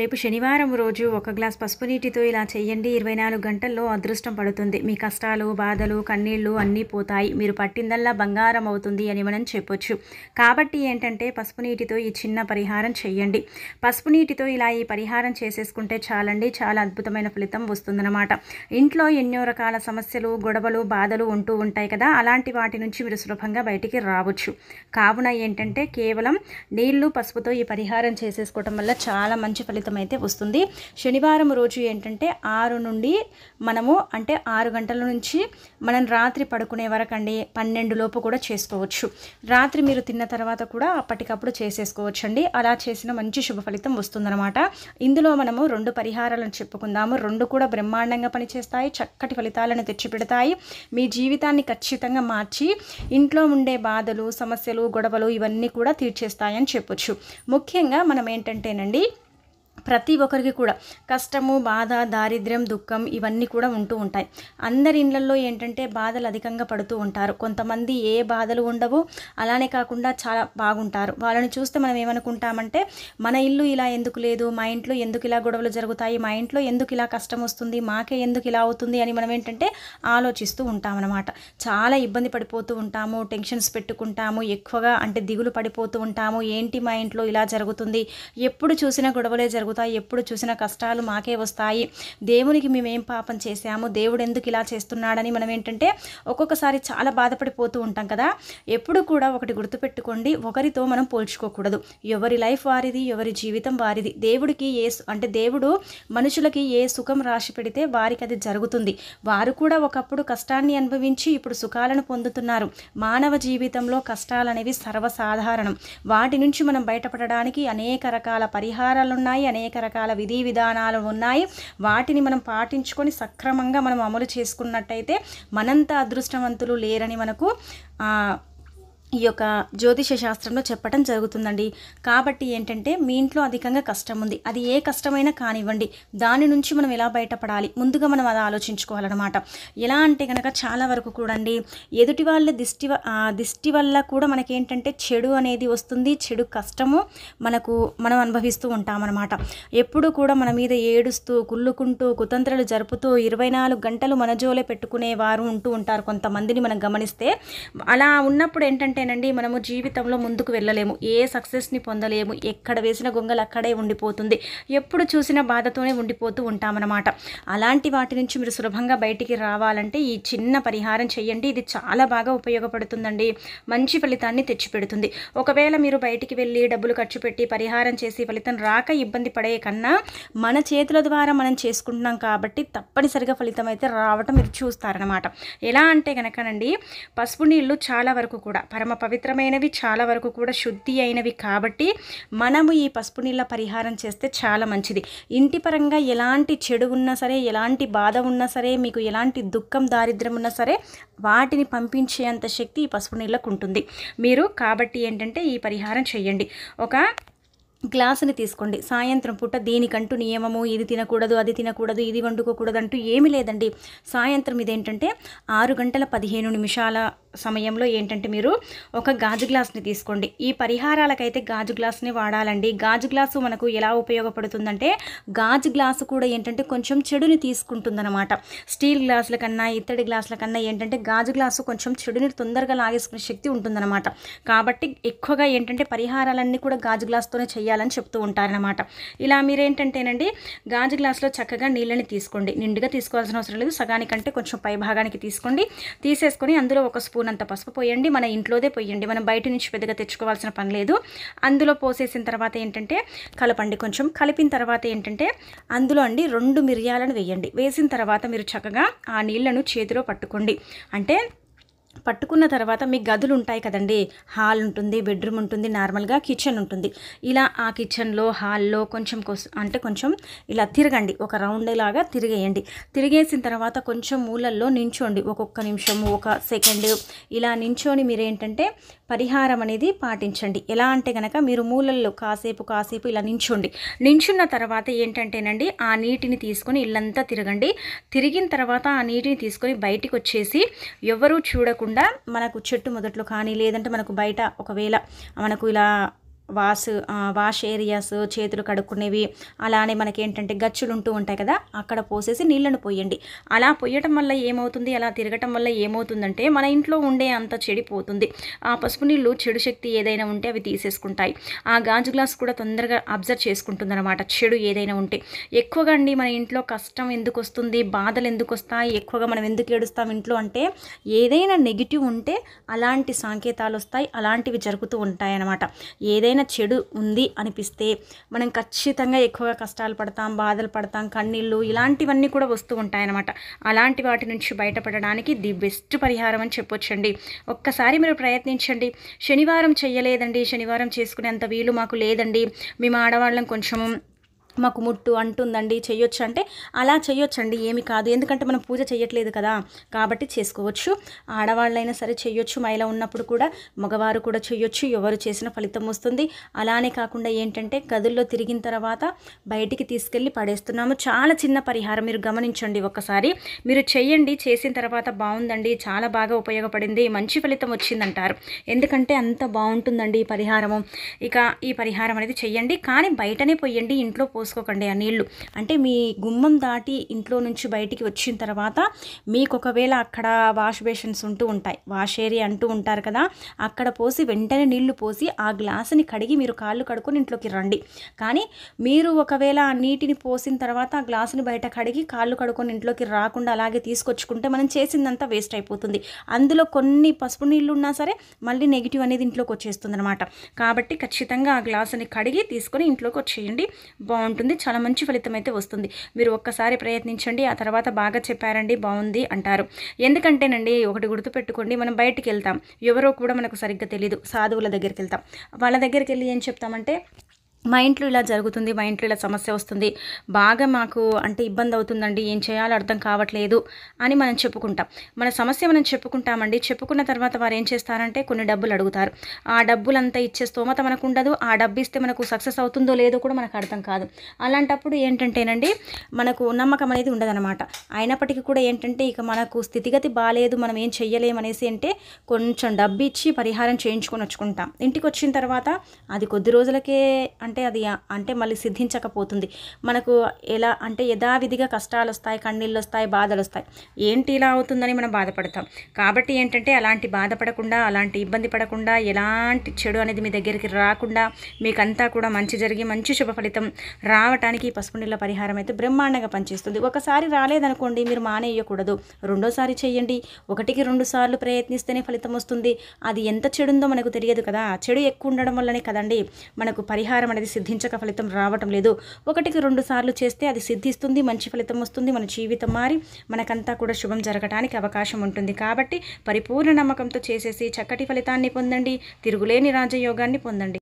రేపు శనివారం రోజు ఒక గ్లాస్ పసుపు నీటితో ఇలా చేయండి ఇరవై నాలుగు గంటల్లో అదృష్టం పడుతుంది మీ కష్టాలు బాధలు కన్నీళ్లు అన్నీ పోతాయి మీరు పట్టిందల్లా బంగారం అవుతుంది అని మనం చెప్పొచ్చు కాబట్టి ఏంటంటే పసుపు నీటితో ఈ చిన్న పరిహారం చేయండి పసుపు నీటితో ఇలా ఈ పరిహారం చేసేసుకుంటే చాలండి చాలా అద్భుతమైన ఫలితం వస్తుందన్నమాట ఇంట్లో ఎన్నో రకాల సమస్యలు గొడవలు బాధలు ఉంటూ ఉంటాయి కదా అలాంటి వాటి నుంచి మీరు సులభంగా బయటికి రావచ్చు కావున ఏంటంటే కేవలం నీళ్లు పసుపుతో ఈ పరిహారం చేసేసుకోవటం వల్ల చాలా మంచి ఫలితం ఫలితం అయితే వస్తుంది శనివారం రోజు ఏంటంటే ఆరు నుండి మనము అంటే ఆరు గంటల నుంచి మనం రాత్రి పడుకునే వరకు అండి పన్నెండు లోపు కూడా చేసుకోవచ్చు రాత్రి మీరు తిన్న తర్వాత కూడా అప్పటికప్పుడు చేసేసుకోవచ్చు అండి అలా చేసిన మంచి శుభ ఫలితం వస్తుందన్నమాట ఇందులో మనము రెండు పరిహారాలను చెప్పుకుందాము రెండు కూడా బ్రహ్మాండంగా పనిచేస్తాయి చక్కటి ఫలితాలను తెచ్చిపెడతాయి మీ జీవితాన్ని ఖచ్చితంగా మార్చి ఇంట్లో ఉండే బాధలు సమస్యలు గొడవలు ఇవన్నీ కూడా తీర్చేస్తాయని చెప్పొచ్చు ముఖ్యంగా మనం ఏంటంటేనండి ప్రతి ఒక్కరికి కూడా కష్టము బాధ దారిద్ర్యం దుఃఖం ఇవన్నీ కూడా ఉంటూ ఉంటాయి అందరి ఇళ్లలో ఏంటంటే బాధలు అధికంగా పడుతూ ఉంటారు కొంతమంది ఏ బాధలు ఉండవు అలానే కాకుండా చాలా బాగుంటారు వాళ్ళని చూస్తే మనం ఏమనుకుంటామంటే మన ఇల్లు ఇలా ఎందుకు లేదు మా ఇంట్లో ఎందుకు ఇలా గొడవలు జరుగుతాయి మా ఇంట్లో ఎందుకు ఇలా కష్టం వస్తుంది మాకే ఎందుకు ఇలా అవుతుంది అని మనం ఏంటంటే ఆలోచిస్తూ ఉంటామన్నమాట చాలా ఇబ్బంది పడిపోతూ ఉంటాము టెన్షన్స్ పెట్టుకుంటాము ఎక్కువగా అంటే దిగులు పడిపోతూ ఉంటాము ఏంటి మా ఇంట్లో ఇలా జరుగుతుంది ఎప్పుడు చూసినా గొడవలే జరుగుతుంది జరుగుతాయి ఎప్పుడు చూసిన కష్టాలు మాకే వస్తాయి దేవునికి మేమేం పాపం చేశాము దేవుడు ఎందుకు ఇలా చేస్తున్నాడని మనం ఏంటంటే ఒక్కొక్కసారి చాలా బాధపడిపోతూ ఉంటాం కదా ఎప్పుడు కూడా ఒకటి గుర్తుపెట్టుకోండి ఒకరితో మనం పోల్చుకోకూడదు ఎవరి లైఫ్ వారిది ఎవరి జీవితం వారిది దేవుడికి ఏ అంటే దేవుడు మనుషులకి ఏ సుఖం రాసి పెడితే వారికి అది జరుగుతుంది వారు కూడా ఒకప్పుడు కష్టాన్ని అనుభవించి ఇప్పుడు సుఖాలను పొందుతున్నారు మానవ జీవితంలో కష్టాలు అనేవి సర్వసాధారణం వాటి నుంచి మనం బయటపడడానికి అనేక రకాల పరిహారాలున్నాయి అనేక అనేక రకాల విధి విధానాలు ఉన్నాయి వాటిని మనం పాటించుకొని సక్రమంగా మనం అమలు చేసుకున్నట్టయితే మనంత అదృష్టవంతులు లేరని మనకు ఈ యొక్క జ్యోతిష శాస్త్రంలో చెప్పడం జరుగుతుందండి కాబట్టి ఏంటంటే మీ ఇంట్లో అధికంగా కష్టం ఉంది అది ఏ కష్టమైనా కానివ్వండి దాని నుంచి మనం ఎలా బయటపడాలి ముందుగా మనం అది ఆలోచించుకోవాలన్నమాట ఎలా అంటే కనుక చాలా వరకు కూడా అండి ఎదుటి వాళ్ళ దిష్టి దిష్టి వల్ల కూడా మనకేంటంటే చెడు అనేది వస్తుంది చెడు కష్టము మనకు మనం అనుభవిస్తూ ఉంటామన్నమాట ఎప్పుడు కూడా మన మీద ఏడుస్తూ కుళ్ళుకుంటూ కుతంత్రలు జరుపుతూ ఇరవై నాలుగు గంటలు మనజోలే పెట్టుకునే వారు ఉంటూ ఉంటారు కొంతమందిని మనం గమనిస్తే అలా ఉన్నప్పుడు ఏంటంటే ఉంటేనండి మనము జీవితంలో ముందుకు వెళ్ళలేము ఏ సక్సెస్ని పొందలేము ఎక్కడ వేసిన గొంగలు అక్కడే ఉండిపోతుంది ఎప్పుడు చూసిన బాధతోనే ఉండిపోతూ ఉంటామన్నమాట అలాంటి వాటి నుంచి మీరు సులభంగా బయటికి రావాలంటే ఈ చిన్న పరిహారం చేయండి ఇది చాలా బాగా ఉపయోగపడుతుందండి మంచి ఫలితాన్ని తెచ్చిపెడుతుంది ఒకవేళ మీరు బయటికి వెళ్ళి డబ్బులు ఖర్చు పెట్టి పరిహారం చేసి ఫలితం రాక ఇబ్బంది పడే కన్నా మన చేతుల ద్వారా మనం చేసుకుంటున్నాం కాబట్టి తప్పనిసరిగా ఫలితం అయితే రావటం మీరు చూస్తారనమాట ఎలా అంటే కనుకనండి పసుపు నీళ్ళు చాలా వరకు కూడా పరమ పరమ పవిత్రమైనవి చాలా వరకు కూడా శుద్ధి అయినవి కాబట్టి మనము ఈ పసుపు నీళ్ళ పరిహారం చేస్తే చాలా మంచిది ఇంటి పరంగా ఎలాంటి చెడు ఉన్నా సరే ఎలాంటి బాధ ఉన్నా సరే మీకు ఎలాంటి దుఃఖం దారిద్ర్యం ఉన్నా సరే వాటిని పంపించేంత శక్తి ఈ పసుపు నీళ్ళకు ఉంటుంది మీరు కాబట్టి ఏంటంటే ఈ పరిహారం చేయండి ఒక గ్లాసుని తీసుకోండి సాయంత్రం పూట దీనికంటూ నియమము ఇది తినకూడదు అది తినకూడదు ఇది వండుకోకూడదు అంటూ ఏమీ లేదండి సాయంత్రం ఇదేంటంటే ఆరు గంటల పదిహేను నిమిషాల సమయంలో ఏంటంటే మీరు ఒక గాజు గ్లాస్ని తీసుకోండి ఈ పరిహారాలకైతే గాజు గ్లాస్ని వాడాలండి గాజు గ్లాసు మనకు ఎలా ఉపయోగపడుతుందంటే గాజు గ్లాసు కూడా ఏంటంటే కొంచెం చెడుని తీసుకుంటుందన్నమాట స్టీల్ గ్లాసుల కన్నా ఇత్తడి గ్లాసుల కన్నా ఏంటంటే గాజు గ్లాసు కొంచెం చెడుని తొందరగా లాగేసుకునే శక్తి ఉంటుందన్నమాట కాబట్టి ఎక్కువగా ఏంటంటే పరిహారాలన్నీ కూడా గాజు గ్లాస్తోనే చేయాలని చెప్తూ ఉంటారనమాట ఇలా మీరేంటంటేనండి గాజు గ్లాసులో చక్కగా నీళ్ళని తీసుకోండి నిండుగా తీసుకోవాల్సిన అవసరం లేదు సగానికంటే కొంచెం పై భాగానికి తీసుకోండి తీసేసుకొని అందులో ఒక స్పూన్ తగినంత పసుపు పోయండి మన ఇంట్లోదే పోయండి మనం బయట నుంచి పెద్దగా తెచ్చుకోవాల్సిన పని లేదు అందులో పోసేసిన తర్వాత ఏంటంటే కలపండి కొంచెం కలిపిన తర్వాత ఏంటంటే అందులో అండి రెండు మిరియాలను వేయండి వేసిన తర్వాత మీరు చక్కగా ఆ నీళ్లను చేతిలో పట్టుకోండి అంటే పట్టుకున్న తర్వాత మీ గదులు ఉంటాయి కదండి హాల్ ఉంటుంది బెడ్రూమ్ ఉంటుంది నార్మల్గా కిచెన్ ఉంటుంది ఇలా ఆ కిచెన్లో హాల్లో కొంచెం అంటే కొంచెం ఇలా తిరగండి ఒక రౌండ్ లాగా తిరిగేయండి తిరిగేసిన తర్వాత కొంచెం మూలల్లో నించోండి ఒక్కొక్క నిమిషం ఒక సెకండ్ ఇలా నించోని ఏంటంటే పరిహారం అనేది పాటించండి ఎలా అంటే కనుక మీరు మూలల్లో కాసేపు కాసేపు ఇలా నించోండి నించున్న తర్వాత ఏంటంటేనండి ఆ నీటిని తీసుకొని ఇల్లంతా తిరగండి తిరిగిన తర్వాత ఆ నీటిని తీసుకొని బయటికి వచ్చేసి ఎవరూ చూడకుండా లేకుండా మనకు చెట్టు మొదట్లో కానీ లేదంటే మనకు బయట ఒకవేళ మనకు ఇలా వాష్ వాష్ ఏరియాస్ చేతులు కడుక్కునేవి అలానే మనకి ఏంటంటే గచ్చులు ఉంటూ ఉంటాయి కదా అక్కడ పోసేసి నీళ్లను పోయండి అలా పోయటం వల్ల ఏమవుతుంది అలా తిరగటం వల్ల ఏమవుతుందంటే మన ఇంట్లో ఉండే అంత చెడిపోతుంది ఆ పసుపు నీళ్ళు చెడు శక్తి ఏదైనా ఉంటే అవి తీసేసుకుంటాయి ఆ గాజు గ్లాస్ కూడా తొందరగా అబ్జర్వ్ చేసుకుంటుంది అనమాట చెడు ఏదైనా ఉంటే ఎక్కువగా అండి మన ఇంట్లో కష్టం ఎందుకు వస్తుంది బాధలు ఎందుకు వస్తాయి ఎక్కువగా మనం ఎందుకు ఏడుస్తాం ఇంట్లో అంటే ఏదైనా నెగిటివ్ ఉంటే అలాంటి సంకేతాలు వస్తాయి అలాంటివి జరుగుతూ ఉంటాయి అనమాట ఏదైనా ఏదైనా చెడు ఉంది అనిపిస్తే మనం ఖచ్చితంగా ఎక్కువగా కష్టాలు పడతాం బాధలు పడతాం కన్నీళ్ళు ఇలాంటివన్నీ కూడా వస్తూ ఉంటాయన్నమాట అలాంటి వాటి నుంచి బయటపడడానికి ది బెస్ట్ పరిహారం అని చెప్పొచ్చండి ఒక్కసారి మీరు ప్రయత్నించండి శనివారం చేయలేదండి శనివారం చేసుకునేంత వీలు మాకు లేదండి మేము ఆడవాళ్ళం కొంచెము మాకు ముట్టు అంటుందండి చేయొచ్చు అంటే అలా చేయొచ్చండి ఏమి కాదు ఎందుకంటే మనం పూజ చేయట్లేదు కదా కాబట్టి చేసుకోవచ్చు ఆడవాళ్ళైనా సరే చేయొచ్చు మహిళ ఉన్నప్పుడు కూడా మగవారు కూడా చేయొచ్చు ఎవరు చేసిన ఫలితం వస్తుంది అలానే కాకుండా ఏంటంటే గదుల్లో తిరిగిన తర్వాత బయటికి తీసుకెళ్ళి పడేస్తున్నాము చాలా చిన్న పరిహారం మీరు గమనించండి ఒక్కసారి మీరు చేయండి చేసిన తర్వాత బాగుందండి చాలా బాగా ఉపయోగపడింది మంచి ఫలితం వచ్చిందంటారు ఎందుకంటే అంత బాగుంటుందండి ఈ పరిహారము ఇక ఈ పరిహారం అనేది చెయ్యండి కానీ బయటనే పోయండి ఇంట్లో పోసుకోకండి ఆ నీళ్లు అంటే మీ గుమ్మం దాటి ఇంట్లో నుంచి బయటికి వచ్చిన తర్వాత మీకు ఒకవేళ అక్కడ వాష్ బేషన్స్ ఉంటూ ఉంటాయి వాష్ ఏరియా అంటూ ఉంటారు కదా అక్కడ పోసి వెంటనే నీళ్లు పోసి ఆ గ్లాసుని కడిగి మీరు కాళ్ళు కడుక్కొని ఇంట్లోకి రండి కానీ మీరు ఒకవేళ ఆ నీటిని పోసిన తర్వాత ఆ గ్లాసుని బయట కడిగి కాళ్ళు కడుకొని ఇంట్లోకి రాకుండా అలాగే తీసుకొచ్చుకుంటే మనం చేసిందంతా వేస్ట్ అయిపోతుంది అందులో కొన్ని పసుపు నీళ్ళు ఉన్నా సరే మళ్ళీ నెగిటివ్ అనేది ఇంట్లోకి వచ్చేస్తుంది అనమాట కాబట్టి ఖచ్చితంగా ఆ గ్లాసుని కడిగి తీసుకొని ఇంట్లోకి వచ్చేయండి బాగుంటుంది ఉంటుంది చాలా మంచి ఫలితం అయితే వస్తుంది మీరు ఒక్కసారి ప్రయత్నించండి ఆ తర్వాత బాగా చెప్పారండి బాగుంది అంటారు ఎందుకంటేనండి ఒకటి గుర్తుపెట్టుకోండి మనం బయటికి వెళ్తాం ఎవరో కూడా మనకు సరిగ్గా తెలియదు సాధువుల దగ్గరికి వెళ్తాం వాళ్ళ దగ్గరికి వెళ్ళి ఏం చెప్తామంటే మా ఇంట్లో ఇలా జరుగుతుంది మా ఇంట్లో ఇలా సమస్య వస్తుంది బాగా మాకు అంటే ఇబ్బంది అవుతుందండి ఏం చేయాలో అర్థం కావట్లేదు అని మనం చెప్పుకుంటాం మన సమస్య మనం చెప్పుకుంటామండి చెప్పుకున్న తర్వాత వారు ఏం చేస్తారంటే కొన్ని డబ్బులు అడుగుతారు ఆ డబ్బులంతా ఇచ్చే స్తోమత మనకు ఉండదు ఆ డబ్బు ఇస్తే మనకు సక్సెస్ అవుతుందో లేదో కూడా మనకు అర్థం కాదు అలాంటప్పుడు ఏంటంటేనండి మనకు నమ్మకం అనేది ఉండదన్నమాట అయినప్పటికీ కూడా ఏంటంటే ఇక మనకు స్థితిగతి బాగాలేదు మనం ఏం చెయ్యలేమనేసి అంటే కొంచెం డబ్బు ఇచ్చి పరిహారం చేయించుకొని వచ్చుకుంటాం ఇంటికి వచ్చిన తర్వాత అది కొద్ది రోజులకే అంటే అది అంటే మళ్ళీ సిద్ధించకపోతుంది మనకు ఎలా అంటే యథావిధిగా కష్టాలు వస్తాయి కన్నీళ్ళు వస్తాయి బాధలు వస్తాయి ఏంటి ఇలా అవుతుందని మనం బాధపడతాం కాబట్టి ఏంటంటే అలాంటి బాధపడకుండా అలాంటి ఇబ్బంది పడకుండా ఎలాంటి చెడు అనేది మీ దగ్గరికి రాకుండా మీకంతా కూడా మంచి జరిగి మంచి శుభ ఫలితం రావటానికి పసుపు నీళ్ళ పరిహారం అయితే బ్రహ్మాండంగా పనిచేస్తుంది ఒకసారి రాలేదనుకోండి మీరు మానేయకూడదు రెండోసారి చేయండి ఒకటికి రెండు సార్లు ప్రయత్నిస్తేనే ఫలితం వస్తుంది అది ఎంత చెడుందో మనకు తెలియదు కదా చెడు ఎక్కువ ఉండడం వల్లనే కదండి మనకు పరిహారం అనేది అది సిద్ధించక ఫలితం రావటం లేదు ఒకటికి రెండు సార్లు చేస్తే అది సిద్ధిస్తుంది మంచి ఫలితం వస్తుంది మన జీవితం మారి మనకంతా కూడా శుభం జరగటానికి అవకాశం ఉంటుంది కాబట్టి పరిపూర్ణ నమ్మకంతో చేసేసి చక్కటి ఫలితాన్ని పొందండి తిరుగులేని రాజయోగాన్ని పొందండి